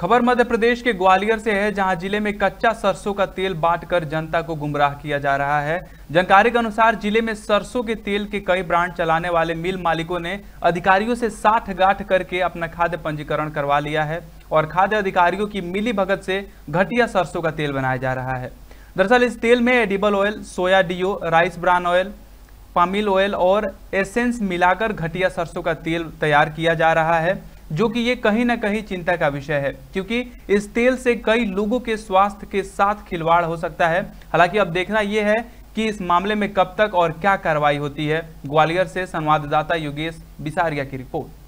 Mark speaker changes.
Speaker 1: खबर मध्य प्रदेश के ग्वालियर से है जहां जिले में कच्चा सरसों का तेल बांटकर जनता को गुमराह किया जा रहा है जानकारी के अनुसार जिले में सरसों के तेल के कई ब्रांड चलाने वाले मिल मालिकों ने अधिकारियों से साठ गांठ करके अपना खाद्य पंजीकरण करवा लिया है और खाद्य अधिकारियों की मिली भगत से घटिया सरसों का तेल बनाया जा रहा है दरअसल इस तेल में edible oil soya DO rice bran oil पामिल ऑयल और एसेंस मिलाकर घटिया सरसों का तेल तैयार किया जा रहा है जो कि ये कहीं ना कहीं चिंता का विषय है क्योंकि इस तेल से कई लोगों के स्वास्थ्य के साथ खिलवाड़ हो सकता है हालांकि अब देखना यह है कि इस मामले में कब तक और क्या कार्रवाई होती है ग्वालियर से संवाददाता योगेश बिसारिया की रिपोर्ट